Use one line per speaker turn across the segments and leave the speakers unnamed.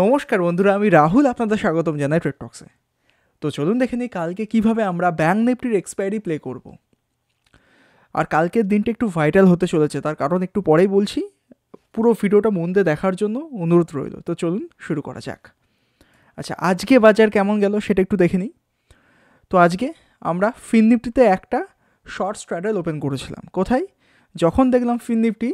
নমস্কার বন্ধুরা আমি রাহুল আপনাদের স্বাগতম জানাই টক্সে তো চলুন দেখে নিই কালকে কিভাবে আমরা ব্যাঙ্ক নিফটির এক্সপায়ারি প্লে করব। আর কালকের দিনটা একটু ভাইটাল হতে চলেছে তার কারণ একটু পরেই বলছি পুরো ভিডিওটা মন দিয়ে দেখার জন্য অনুরোধ রইল তো চলুন শুরু করা যাক আচ্ছা আজকে বাজার কেমন গেল সেটা একটু দেখে নিই তো আজকে আমরা ফিন নিফটিতে একটা শর্ট স্ট্র্যাডেল ওপেন করেছিলাম কোথায় যখন দেখলাম ফিন নিফটি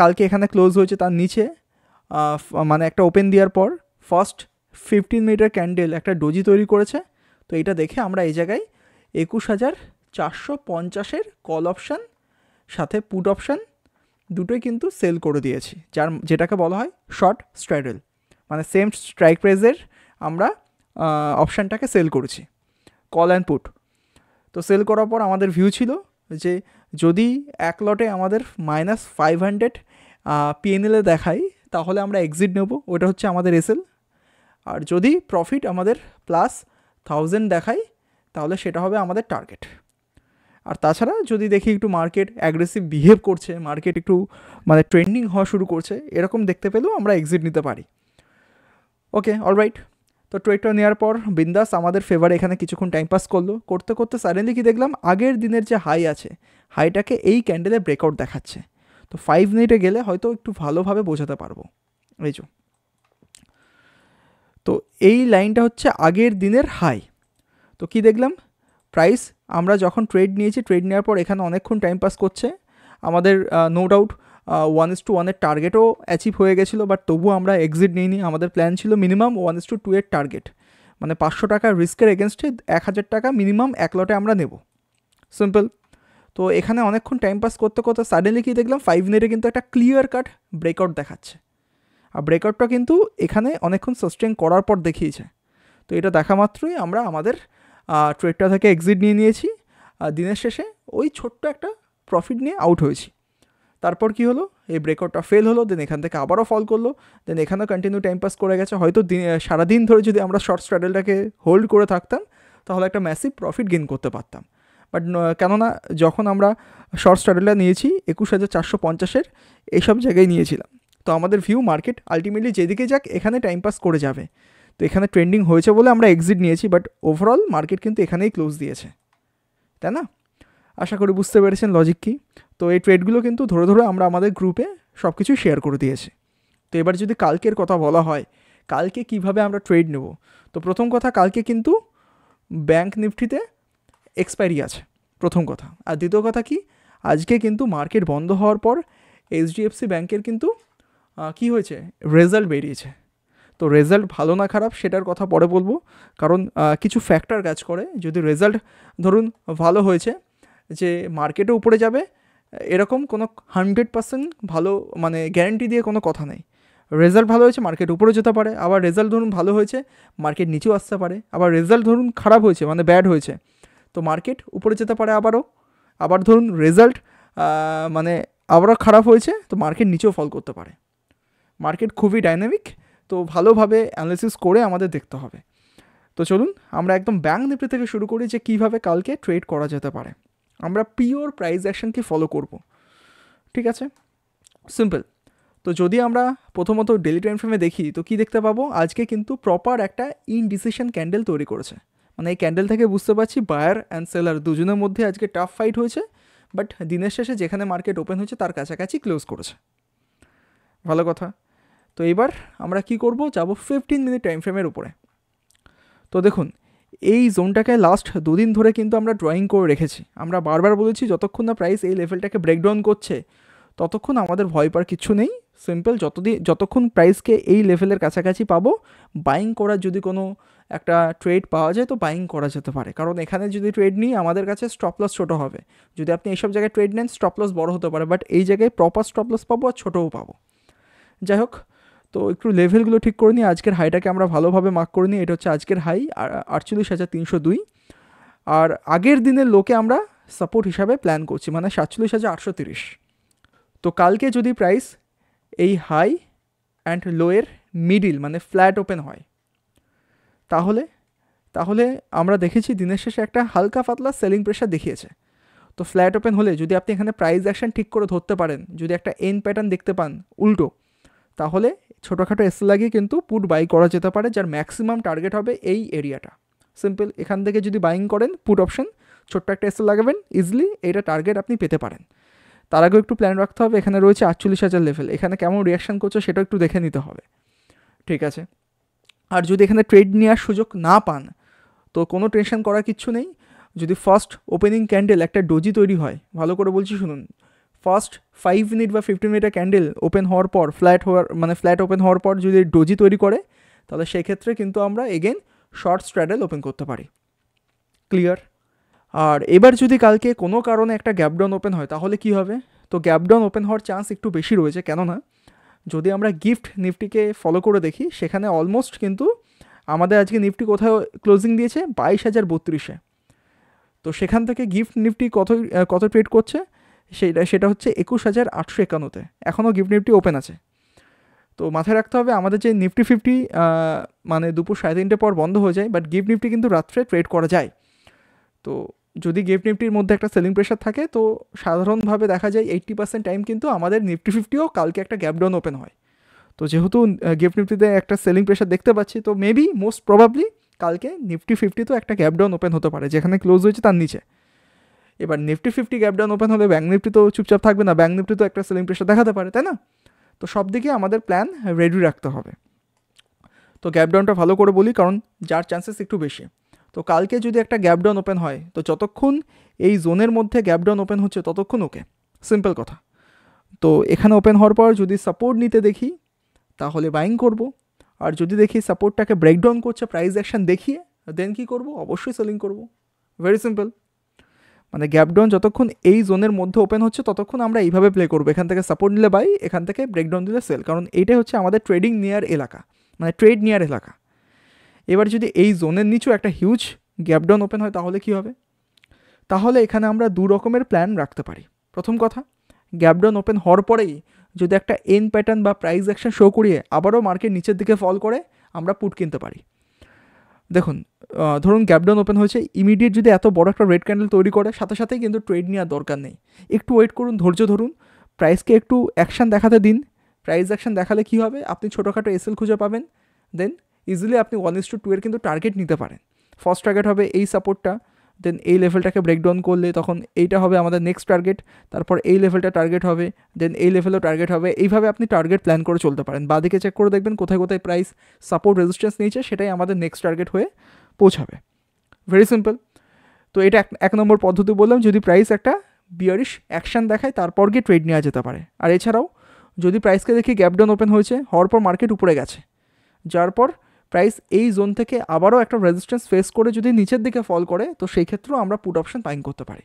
কালকে এখানে ক্লোজ হয়েছে তার নিচে মানে একটা ওপেন দেওয়ার পর ফার্স্ট ফিফটিন মিটার ক্যান্ডেল একটা ডোজি তৈরি করেছে তো এটা দেখে আমরা এই জায়গায় একুশ হাজার চারশো পঞ্চাশের কল অপশান সাথে পুট অপশান দুটোই কিন্তু সেল করে দিয়েছি যার যেটাকে বলা হয় শর্ট স্ট্রাইডেল মানে সেম স্ট্রাইক প্রাইজের আমরা অপশানটাকে সেল করেছি কল অ্যান্ড পুট তো সেল করার পর আমাদের ভিউ ছিল যে যদি এক লটে আমাদের মাইনাস ফাইভ হান্ড্রেড পিএনএলে দেখায় তাহলে আমরা এক্সিট নেব ওটা হচ্ছে আমাদের এসএল আর যদি প্রফিট আমাদের প্লাস থাউজেন্ড দেখায় তাহলে সেটা হবে আমাদের টার্গেট আর তাছাড়া যদি দেখি একটু মার্কেট অ্যাগ্রেসিভ বিহেভ করছে মার্কেট একটু মানে ট্রেন্ডিং হওয়া শুরু করছে এরকম দেখতে পেলেও আমরা এক্সিট নিতে পারি ওকে অলরাইট তো ট্রেডটা নেওয়ার পর বিন্দাস আমাদের ফেভারে এখানে কিছুক্ষণ টাইম পাস করলো করতে করতে সাডেনলি কি দেখলাম আগের দিনের যে হাই আছে হাইটাকে এই ক্যান্ডেলে ব্রেকআউট দেখাচ্ছে তো ফাইভ মিনিটে গেলে হয়তো একটু ভালোভাবে বোঝাতে পারবো এই যে তো এই লাইনটা হচ্ছে আগের দিনের হাই তো কি দেখলাম প্রাইস আমরা যখন ট্রেড নিয়েছি ট্রেড নেওয়ার পর এখানে অনেকক্ষণ টাইম পাস করছে আমাদের no doubt one is to ওয়ানের টার্গেটও অ্যাচিভ হয়ে গেছিলো বাট তবুও আমরা এক্সিট নিইনি আমাদের প্ল্যান ছিল minimum one is to two এর টার্গেট মানে পাঁচশো টাকা রিস্কের এগেনস্টে এক হাজার টাকা মিনিমাম এক লটে আমরা নেব সিম্পল তো এখানে অনেকক্ষণ টাইম পাস করতে করতে সাডেনলি কি দেখলাম ফাইভ মিনিটে কিন্তু একটা ক্লিয়ার কাট ব্রেকআউট দেখাচ্ছে আর ব্রেকআউটটা কিন্তু এখানে অনেকক্ষণ সাস্টেন করার পর দেখিয়েছে তো এটা দেখা মাত্রই আমরা আমাদের ট্রেডটা থেকে এক্সিট নিয়ে নিয়েছি আর দিনের শেষে ওই ছোট্ট একটা প্রফিট নিয়ে আউট হয়েছি তারপর কি হলো এই ব্রেকআউটটা ফেল হলো দেন এখান থেকে আবারও ফল করলো দেন এখানেও কন্টিনিউ টাইম পাস করে গেছে হয়তো দিন সারাদিন ধরে যদি আমরা শর্ট স্ট্র্যাডেলটাকে হোল্ড করে থাকতাম তাহলে একটা ম্যাসিভ প্রফিট গেন করতে পারতাম বাট কেননা যখন আমরা শর্ট স্টার্টারটা নিয়েছি একুশ হাজার চারশো পঞ্চাশের এইসব জায়গায় নিয়েছিলাম তো আমাদের ভিউ মার্কেট আলটিমেটলি যেদিকে যাক এখানে টাইম পাস করে যাবে তো এখানে ট্রেন্ডিং হয়েছে বলে আমরা এক্সিট নিয়েছি বাট ওভারঅল মার্কেট কিন্তু এখানেই ক্লোজ দিয়েছে তাই না আশা করি বুঝতে পেরেছেন লজিক কী তো এই ট্রেডগুলো কিন্তু ধরে ধরে আমরা আমাদের গ্রুপে সব কিছুই শেয়ার করে দিয়েছি তো এবার যদি কালকের কথা বলা হয় কালকে কিভাবে আমরা ট্রেড নেব তো প্রথম কথা কালকে কিন্তু ব্যাংক নিফটিতে এক্সপায়ারি আছে প্রথম কথা আর দ্বিতীয় কথা কি আজকে কিন্তু মার্কেট বন্ধ হওয়ার পর এইচডিএফসি ব্যাংকের কিন্তু কি হয়েছে রেজাল্ট বেরিয়েছে তো রেজাল্ট ভালো না খারাপ সেটার কথা পরে বলবো কারণ কিছু ফ্যাক্টর কাজ করে যদি রেজাল্ট ধরুন ভালো হয়েছে যে মার্কেটে উপরে যাবে এরকম কোনো হান্ড্রেড পার্সেন্ট ভালো মানে গ্যারেন্টি দিয়ে কোনো কথা নেই রেজাল্ট ভালো হয়েছে মার্কেট উপরে যেতে পারে আবার রেজাল্ট ধরুন ভালো হয়েছে মার্কেট নিচেও আসতে পারে আবার রেজাল্ট ধরুন খারাপ হয়েছে মানে ব্যাড হয়েছে তো মার্কেট উপরে যেতে পারে আবারও আবার ধরুন রেজাল্ট মানে আবারও খারাপ হয়েছে তো মার্কেট নিচেও ফল করতে পারে মার্কেট খুবই ডাইনামিক তো ভালোভাবে অ্যানালিসিস করে আমাদের দেখতে হবে তো চলুন আমরা একদম ব্যাঙ্ক নিফটি থেকে শুরু করি যে কীভাবে কালকে ট্রেড করা যেতে পারে আমরা পিওর প্রাইস অ্যাকশনকে ফলো করব ঠিক আছে সিম্পল তো যদি আমরা প্রথমত ডেলি টাইম ফ্রেমে দেখি তো কি দেখতে পাবো আজকে কিন্তু প্রপার একটা ইনডিসিশন ক্যান্ডেল তৈরি করেছে মানে এই ক্যান্ডেল থেকে বুঝতে পারছি বায়ার অ্যান্ড সেলার দুজনের মধ্যে আজকে টাফ ফাইট হয়েছে বাট দিনের শেষে যেখানে মার্কেট ওপেন হয়েছে তার কাছাকাছি ক্লোজ করেছে ভালো কথা তো এবার আমরা কি করব যাব ফিফটিন মিনিট টাইম ফ্রেমের উপরে তো দেখুন এই জোনটাকে লাস্ট দুদিন ধরে কিন্তু আমরা ড্রয়িং করে রেখেছি আমরা বারবার বলেছি যতক্ষণ না প্রাইস এই লেভেলটাকে ব্রেকডাউন করছে ততক্ষণ আমাদের ভয় পাওয়ার কিছু নেই সিম্পল যতদিন যতক্ষণ প্রাইসকে এই লেভেলের কাছাকাছি পাবো বাইং করার যদি কোনো একটা ট্রেড পাওয়া যায় তো বাইং করা যেতে পারে কারণ এখানে যদি ট্রেড নিই আমাদের কাছে স্টপলস ছোটো হবে যদি আপনি এইসব জায়গায় ট্রেড নেন স্টপলস বড় হতে পারে বাট এই জায়গায় প্রপার স্টপলস পাবো আর ছোটোও পাবো যাই হোক তো একটু লেভেলগুলো ঠিক করে নিই আজকের হাইটাকে আমরা ভালোভাবে মার্ক করে নিই এটা হচ্ছে আজকের হাই আটচল্লিশ হাজার তিনশো দুই আর আগের দিনের লোকে আমরা সাপোর্ট হিসাবে প্ল্যান করছি মানে সাতচল্লিশ হাজার আটশো তিরিশ তো কালকে যদি প্রাইস এই হাই অ্যান্ড লোয়ের মিডিল মানে ফ্ল্যাট ওপেন হয় তাহলে তাহলে আমরা দেখেছি দিনের শেষে একটা হালকা পাতলা সেলিং প্রেশার দেখিয়েছে তো ফ্ল্যাট ওপেন হলে যদি আপনি এখানে প্রাইস অ্যাকশন ঠিক করে ধরতে পারেন যদি একটা এন প্যাটার্ন দেখতে পান উল্টো তাহলে ছোটোখাটো এসে লাগিয়ে কিন্তু পুট বাই করা যেতে পারে যার ম্যাক্সিমাম টার্গেট হবে এই এরিয়াটা সিম্পল এখান থেকে যদি বাইং করেন পুট অপশন ছোট্ট একটা এসে লাগাবেন ইজিলি এটা টার্গেট আপনি পেতে পারেন তার আগেও একটু প্ল্যান রাখতে হবে এখানে রয়েছে আটচল্লিশ হাজার লেভেল এখানে কেমন রিয়াকশান করছে সেটাও একটু দেখে নিতে হবে ঠিক আছে আর যদি এখানে ট্রেড নেওয়ার সুযোগ না পান তো কোনো টেনশন করার কিচ্ছু নেই যদি ফার্স্ট ওপেনিং ক্যান্ডেল একটা ডোজি তৈরি হয় ভালো করে বলছি শুনুন ফার্স্ট ফাইভ মিনিট বা ফিফটিন মিনিটের ক্যান্ডেল ওপেন হওয়ার পর ফ্ল্যাট হওয়ার মানে ফ্ল্যাট ওপেন হওয়ার পর যদি ডোজি তৈরি করে তাহলে সেক্ষেত্রে কিন্তু আমরা এগেন শর্ট স্ট্র্যাডেল ওপেন করতে পারি ক্লিয়ার আর এবার যদি কালকে কোনো কারণে একটা গ্যাপডাউন ওপেন হয় তাহলে কি হবে তো গ্যাপডাউন ওপেন হওয়ার চান্স একটু বেশি রয়েছে কেননা যদি আমরা গিফট নিফটিকে ফলো করে দেখি সেখানে অলমোস্ট কিন্তু আমাদের আজকে নিফটি কোথায় ক্লোজিং দিয়েছে বাইশ হাজার বত্রিশে তো সেখান থেকে গিফট নিফটি কত কত ট্রেড করছে সেটা সেটা হচ্ছে একুশ হাজার আটশো একান্নতে এখনও গিফট নিফটি ওপেন আছে তো মাথায় রাখতে হবে আমাদের যে নিফটি ফিফটি মানে দুপুর সাড়ে তিনটে পর বন্ধ হয়ে যায় বাট গিফট নিফটি কিন্তু রাত্রে ট্রেড করা যায় তো যদি গিফট নিফটির মধ্যে একটা সেলিং প্রেশার থাকে তো সাধারণভাবে দেখা যায় এইট্টি পার্সেন্ট টাইম কিন্তু আমাদের নিফটি ফিফটিও কালকে একটা গ্যাপডাউন ওপেন হয় তো যেহেতু গিফট নিফটিতে একটা সেলিং প্রেশার দেখতে পাচ্ছি তো মেবি মোস্ট প্রবাবলি কালকে নিফটি ফিফটিতেও একটা গ্যাপ ডাউন ওপেন হতে পারে যেখানে ক্লোজ হয়েছে তার নিচে এবার নিফটি ফিফটি গ্যাপডাউন ওপেন হলে ব্যাঙ্ক নিফটি তো চুপচাপ থাকবে না ব্যাঙ্ক নিফটি তো একটা সেলিং প্রেশার দেখাতে পারে তাই না তো সব দিকে আমাদের প্ল্যান রেডি রাখতে হবে তো গ্যাপডাউনটা ভালো করে বলি কারণ যার চান্সেস একটু বেশি তো কালকে যদি একটা গ্যাপডাউন ওপেন হয় তো যতক্ষণ এই জোনের মধ্যে গ্যাপডাউন ওপেন হচ্ছে ততক্ষণ ওকে সিম্পল কথা তো এখানে ওপেন হওয়ার পর যদি সাপোর্ট নিতে দেখি তাহলে বাইং করব আর যদি দেখি সাপোর্টটাকে ব্রেকডাউন করছে প্রাইস অ্যাকশান দেখিয়ে দেন কি করব অবশ্যই সেলিং করব ভেরি সিম্পল মানে গ্যাপডাউন যতক্ষণ এই জোনের মধ্যে ওপেন হচ্ছে ততক্ষণ আমরা এইভাবে প্লে করবো এখান থেকে সাপোর্ট নিলে বাই এখান থেকে ব্রেকডাউন দিলে সেল কারণ এইটাই হচ্ছে আমাদের ট্রেডিং নিয়ার এলাকা মানে ট্রেড নিয়ার এলাকা এবার যদি এই জোনের নিচু একটা হিউজ গ্যাপডাউন ওপেন হয় তাহলে কি হবে তাহলে এখানে আমরা দু রকমের প্ল্যান রাখতে পারি প্রথম কথা গ্যাপডাউন ওপেন হওয়ার পরেই যদি একটা এন প্যাটার্ন বা প্রাইস অ্যাকশন শো করিয়ে আবারও মার্কেট নিচের দিকে ফল করে আমরা পুট কিনতে পারি দেখুন ধরুন গ্যাপডাউন ওপেন হয়েছে ইমিডিয়েট যদি এত বড় একটা রেড ক্যান্ডেল তৈরি করে সাথে সাথেই কিন্তু ট্রেড নেওয়ার দরকার নেই একটু ওয়েট করুন ধৈর্য ধরুন প্রাইসকে একটু অ্যাকশান দেখাতে দিন প্রাইস অ্যাকশান দেখালে কি হবে আপনি ছোটোখাটো এসএল খুঁজে পাবেন দেন ইজিলি আপনি ওয়ান ইস টু টু এর কিন্তু টার্গেট নিতে পারেন ফার্স্ট টার্গেট হবে এই সাপোর্টটা দেন এই লেভেলটাকে ব্রেকডাউন করলে তখন এইটা হবে আমাদের নেক্সট টার্গেট তারপর এই লেভেলটা টার্গেট হবে দেন এই লেভেলও টার্গেট হবে এইভাবে আপনি টার্গেট প্ল্যান করে চলতে পারেন বাদিকে চেক করে দেখবেন কোথায় কোথায় প্রাইস সাপোর্ট রেজিস্ট্যান্স নিয়েছে সেটাই আমাদের নেক্সট টার্গেট হয়ে পৌঁছাবে ভেরি সিম্পল তো এটা এক নম্বর পদ্ধতি বললাম যদি প্রাইস একটা বিয়ারিশ অ্যাকশান দেখায় তারপর গিয়ে ট্রেড নেওয়া যেতে পারে আর এছাড়াও যদি প্রাইসকে দেখি গ্যাপডাউন ওপেন হয়েছে হওয়ার পর মার্কেট উপরে গেছে যার পর প্রাইস এই জোন থেকে আবারও একটা রেজিস্ট্যান্স ফেস করে যদি নিচের দিকে ফল করে তো সেই ক্ষেত্রেও আমরা পুট অপশন বাইং করতে পারি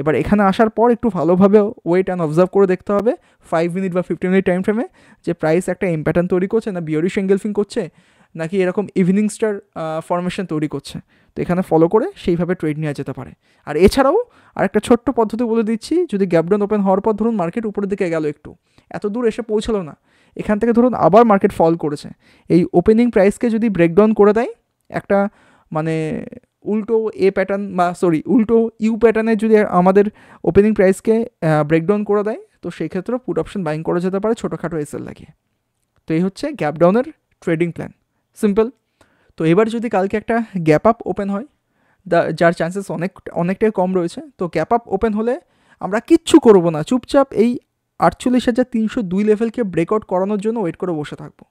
এবার এখানে আসার পর একটু ভালোভাবে ওয়েট অ্যান্ড অবজার্ভ করে দেখতে হবে ফাইভ মিনিট বা ফিফটিন মিনিট টাইম ফ্রেমে যে প্রাইস একটা এম প্যাটার্ন তৈরি করছে না বিওরিশ সেঙ্গেলফিং করছে নাকি এরকম ইভিনিং স্টার ফরমেশন তৈরি করছে তো এখানে ফলো করে সেইভাবে ট্রেড নেওয়া যেতে পারে আর এছাড়াও আর একটা ছোট্ট পদ্ধতি বলে দিচ্ছি যদি গ্যাপডন ওপেন হওয়ার পর ধরুন মার্কেট উপরের দিকে গেল একটু এত দূর এসে পৌঁছালো না এখান থেকে ধরুন আবার মার্কেট ফল করেছে এই ওপেনিং প্রাইসকে যদি ব্রেকডাউন করে দেয় একটা মানে উল্টো এ প্যাটার্ন বা সরি উল্টো ইউ প্যাটার্নে যদি আমাদের ওপেনিং প্রাইসকে ব্রেকডাউন করে দেয় তো ক্ষেত্রেও পুট অপশন বাইং করা যেতে পারে ছোটোখাটো এসএল লাগিয়ে তো এই হচ্ছে গ্যাপডাউনের ট্রেডিং প্ল্যান সিম্পল তো এবার যদি কালকে একটা গ্যাপ আপ ওপেন হয় যার চান্সেস অনেক অনেকটাই কম রয়েছে তো গ্যাপ আপ ওপেন হলে আমরা কিচ্ছু করব না চুপচাপ এই আটচল্লিশ হাজার তিনশো দুই লেভেলকে ব্রেকআউট করানোর জন্য ওয়েট করে বসে থাকবো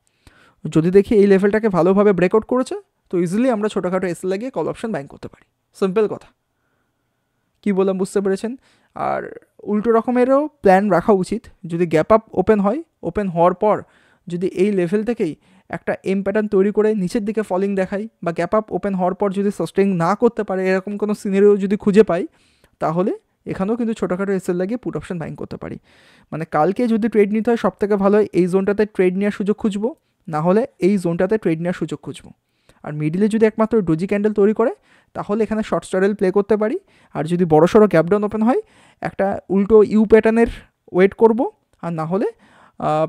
যদি দেখি এই লেভেলটাকে ভালোভাবে ব্রেকআউট করেছে তো ইজিলি আমরা ছোটোখাটো এসে লাগিয়ে কল অপশন ব্যাঙ্ক করতে পারি সিম্পল কথা কি বললাম বুঝতে পেরেছেন আর উল্টো রকমেরও প্ল্যান রাখা উচিত যদি গ্যাপ আপ ওপেন হয় ওপেন হওয়ার পর যদি এই লেভেল থেকেই একটা এম প্যাটার্ন তৈরি করে নিচের দিকে ফলিং দেখাই বা গ্যাপ আপ ওপেন হওয়ার পর যদি সাস্টেন না করতে পারে এরকম কোনো সিনারিও যদি খুঁজে পাই তাহলে এখানেও কিন্তু ছোটোখাটো এসএল লাগিয়ে পুট অপশন বাইং করতে পারি মানে কালকে যদি ট্রেড নিতে হয় সবথেকে ভালো এই জোনটাতে ট্রেড নেওয়ার সুযোগ খুঁজবো না হলে এই জোনটাতে ট্রেড নেওয়ার সুযোগ খুঁজবো আর মিডিলে যদি একমাত্র ডুজি ক্যান্ডেল তৈরি করে তাহলে এখানে শর্ট স্টারেল প্লে করতে পারি আর যদি বড় সড়ো গ্যাপডাউন ওপেন হয় একটা উল্টো ইউ প্যাটার্নের ওয়েট করব আর না হলে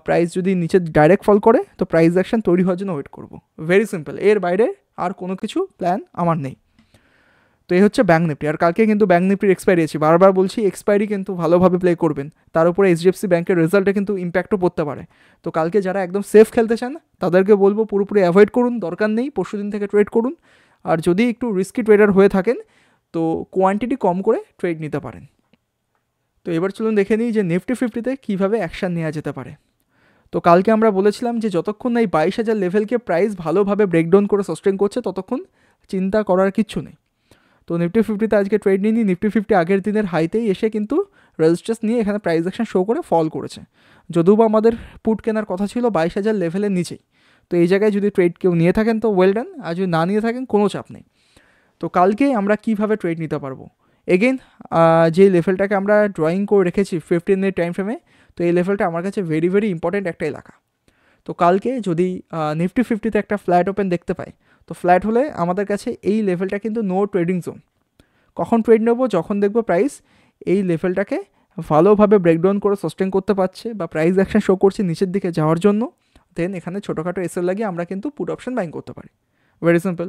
প্রাইস যদি নিচে ডাইরেক্ট ফল করে তো প্রাইস অ্যাকশন তৈরি হওয়ার জন্য ওয়েট করব ভেরি সিম্পল এর বাইরে আর কোনো কিছু প্ল্যান আমার নেই তো এই হচ্ছে ব্যাঙ্ক নিফটি আর কালকে কিন্তু ব্যাঙ্ক নিফটির এক্সপায়ারি আছে বারবার বলছি এক্সপায়ারি কিন্তু ভালোভাবে প্লে করবেন তার উপরে এইচডিএফসি ব্যাঙ্কের রেজাল্টে কিন্তু ইম্প্যাক্টও পড়তে পারে তো কালকে যারা একদম সেফ খেলতে চান তাদেরকে বলবো পুরোপুরি অ্যাভয়েড করুন দরকার নেই পরশু দিন থেকে ট্রেড করুন আর যদি একটু রিস্কি ট্রেডার হয়ে থাকেন তো কোয়ান্টিটি কম করে ট্রেড নিতে পারেন তো এবার চলুন দেখে নিই যে নিফটি ফিফটিতে কীভাবে অ্যাকশান নেওয়া যেতে পারে তো কালকে আমরা বলেছিলাম যে যতক্ষণ না এই বাইশ হাজার লেভেলকে প্রাইস ভালোভাবে ব্রেকডাউন করে সাস্টেন করছে ততক্ষণ চিন্তা করার কিচ্ছু নেই তো নিফটি ফিফটিতে আজকে ট্রেড নিয়ে নিফটি ফিফটি আগের দিনের হাইতেই এসে কিন্তু রেজিস্ট্রেস নিয়ে এখানে প্রাইস অ্যাকশন শো করে ফল করেছে যদিও বা আমাদের পুট কেনার কথা ছিল বাইশ হাজার লেভেলের নিচেই তো এই জায়গায় যদি ট্রেড কেউ নিয়ে থাকেন তো ওয়েল ডান আর যদি না নিয়ে থাকেন কোনো চাপ নেই তো কালকে আমরা কিভাবে ট্রেড নিতে পারবো এগেন যে লেভেলটাকে আমরা ড্রয়িং করে রেখেছি ফিফটিন মিনিট টাইম ফ্রেমে তো এই লেভেলটা আমার কাছে ভেরি ভেরি ইম্পর্ট্যান্ট একটা এলাকা তো কালকে যদি নিফটি ফিফটিতে একটা ফ্ল্যাট ওপেন দেখতে পাই তো ফ্ল্যাট হলে আমাদের কাছে এই লেভেলটা কিন্তু নো ট্রেডিং জোন কখন ট্রেড নেবো যখন দেখবো প্রাইস এই লেভেলটাকে ভালোভাবে ব্রেকডাউন করে সাস্টেন করতে পারছে বা প্রাইস অ্যাকশন শো করছে নিচের দিকে যাওয়ার জন্য দেন এখানে ছোটোখাটো এসএল লাগিয়ে আমরা কিন্তু পুট অপশন বাইং করতে পারি ভেরি সিম্পল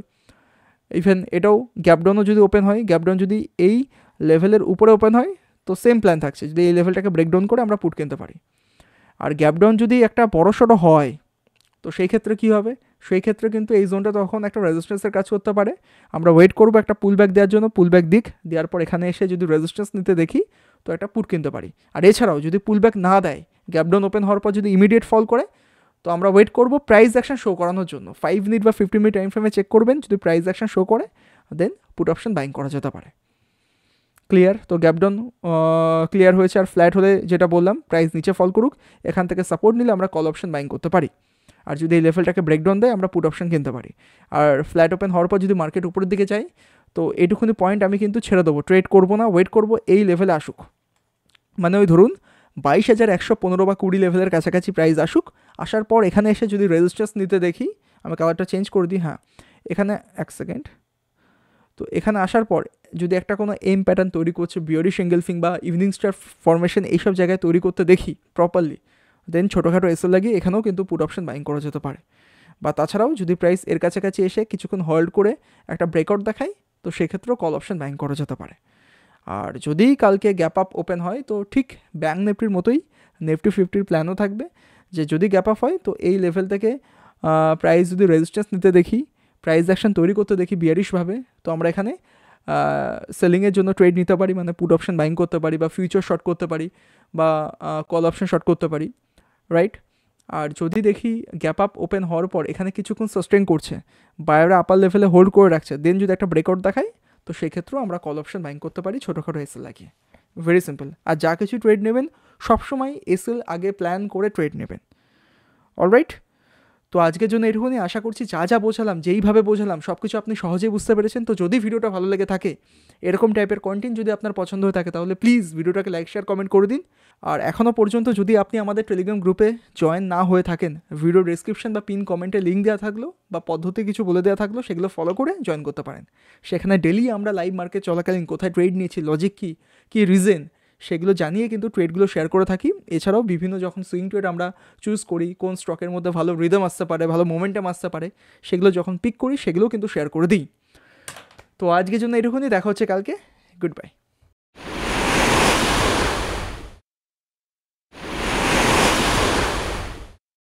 ইভেন এটাও গ্যাপডাউনও যদি ওপেন হয় গ্যাপডাউন যদি এই লেভেলের উপরে ওপেন হয় তো সেম প্ল্যান থাকছে যদি এই লেভেলটাকে ব্রেকডাউন করে আমরা পুট কিনতে পারি আর গ্যাপডাউন যদি একটা বড়সড় হয় তো সেই ক্ষেত্রে কী হবে সেই ক্ষেত্রে কিন্তু এই জোনটা তখন একটা রেজিস্ট্যান্সের কাজ করতে পারে আমরা ওয়েট করবো একটা পুল ব্যাক দেওয়ার জন্য পুল ব্যাক দিক দেওয়ার পর এখানে এসে যদি রেজিস্ট্যান্স নিতে দেখি তো একটা পুট কিনতে পারি আর এছাড়াও যদি পুল ব্যাক না দেয় গ্যাপডাউন ওপেন হওয়ার পর যদি ইমিডিয়েট ফল করে তো আমরা ওয়েট করব প্রাইস অ্যাকশন শো করানোর জন্য ফাইভ মিনিট বা ফিফটি মিনিট টাইম ফ্রেমে চেক করবেন যদি প্রাইস অ্যাকশন শো করে দেন পুট অপশন বাইং করা যেতে পারে ক্লিয়ার তো গ্যাপডাউন ক্লিয়ার হয়েছে আর ফ্ল্যাট হলে যেটা বললাম প্রাইস নিচে ফল করুক এখান থেকে সাপোর্ট নিলে আমরা কল অপশন বাইং করতে পারি আর যদি এই লেভেলটাকে ব্রেকডাউন দেয় আমরা পুট অপশন কিনতে পারি আর ফ্ল্যাট ওপেন হওয়ার পর যদি মার্কেট উপরের দিকে যাই তো এইটুকুনি পয়েন্ট আমি কিন্তু ছেড়ে দেবো ট্রেড করবো না ওয়েট করবো এই লেভেলে আসুক মানে ওই ধরুন বাইশ হাজার একশো পনেরো বা কুড়ি লেভেলের কাছাকাছি প্রাইস আসুক আসার পর এখানে এসে যদি রেজিস্ট্রেস নিতে দেখি আমি কালারটা চেঞ্জ করে দিই হ্যাঁ এখানে এক সেকেন্ড তো এখানে আসার পর যদি একটা কোনো এম প্যাটার্ন তৈরি করছে বিওরি সিঙ্গেল ফিং বা ইভিনিং স্টার ফরমেশন এইসব জায়গায় তৈরি করতে দেখি প্রপারলি দেন ছোটোখাটো এসএল লাগিয়ে এখানেও কিন্তু পুট অপশন বাইং করা যেতে পারে বা তাছাড়াও যদি প্রাইস এর কাছাকাছি এসে কিছুক্ষণ হোল্ড করে একটা ব্রেকআউট দেখায় তো সেক্ষেত্রেও কল অপশন ব্যাং করা যেতে পারে আর যদি কালকে গ্যাপ আপ ওপেন হয় তো ঠিক ব্যাঙ্ক নেফটির মতোই নেফটি ফিফটির প্ল্যানও থাকবে যে যদি গ্যাপ আপ হয় তো এই লেভেল থেকে প্রাইস যদি রেজিস্ট্যান্স নিতে দেখি প্রাইস অ্যাকশন তৈরি করতে দেখি বিয়ারিশভাবে তো আমরা এখানে সেলিংয়ের জন্য ট্রেড নিতে পারি মানে পুট অপশন বাইং করতে পারি বা ফিউচার শর্ট করতে পারি বা কল অপশন শর্ট করতে পারি রাইট আর যদি দেখি গ্যাপ আপ ওপেন হওয়ার পর এখানে কিছুক্ষণ সাস্টেন করছে বায়াররা আপার লেভেলে হোল্ড করে রাখছে দেন যদি একটা ব্রেকআউট দেখায় তো সেক্ষেত্রেও আমরা কল অপশন বাইং করতে পারি ছোটোখাটো এসএল লাগিয়ে ভেরি সিম্পল আর যা কিছু ট্রেড নেবেন সবসময় এসএল আগে প্ল্যান করে ট্রেড নেবেন অলরাইট তো আজকের জন্য এরকমই আশা করছি যা যা বোঝালাম যেইভাবে বোঝালাম সব কিছু আপনি সহজেই বুঝতে পেরেছেন তো যদি ভিডিওটা ভালো লেগে থাকে এরকম টাইপের কন্টেন্ট যদি আপনার পছন্দ হয়ে থাকে তাহলে প্লিজ ভিডিওটাকে লাইক শেয়ার কমেন্ট করে দিন আর এখনও পর্যন্ত যদি আপনি আমাদের টেলিগ্রাম গ্রুপে জয়েন না হয়ে থাকেন ভিডিও ডিসক্রিপশন বা পিন কমেন্টে লিঙ্ক দেওয়া থাকলো বা পদ্ধতি কিছু বলে দেওয়া থাকলো সেগুলো ফলো করে জয়েন করতে পারেন সেখানে ডেলি আমরা লাইভ মার্কেট চলাকালীন কোথায় ট্রেড নিয়েছি লজিক কী কী রিজেন সেগুলো জানিয়ে কিন্তু ট্রেডগুলো শেয়ার করে থাকি এছাড়াও বিভিন্ন যখন সুইং ট্রেড আমরা চুজ করি কোন স্টকের মধ্যে ভালো রিদম আসতে পারে ভালো মোমেন্টাম আসতে পারে সেগুলো যখন পিক করি সেগুলোও কিন্তু শেয়ার করে দিই তো আজকের জন্য এরকমই দেখা হচ্ছে কালকে গুড বাই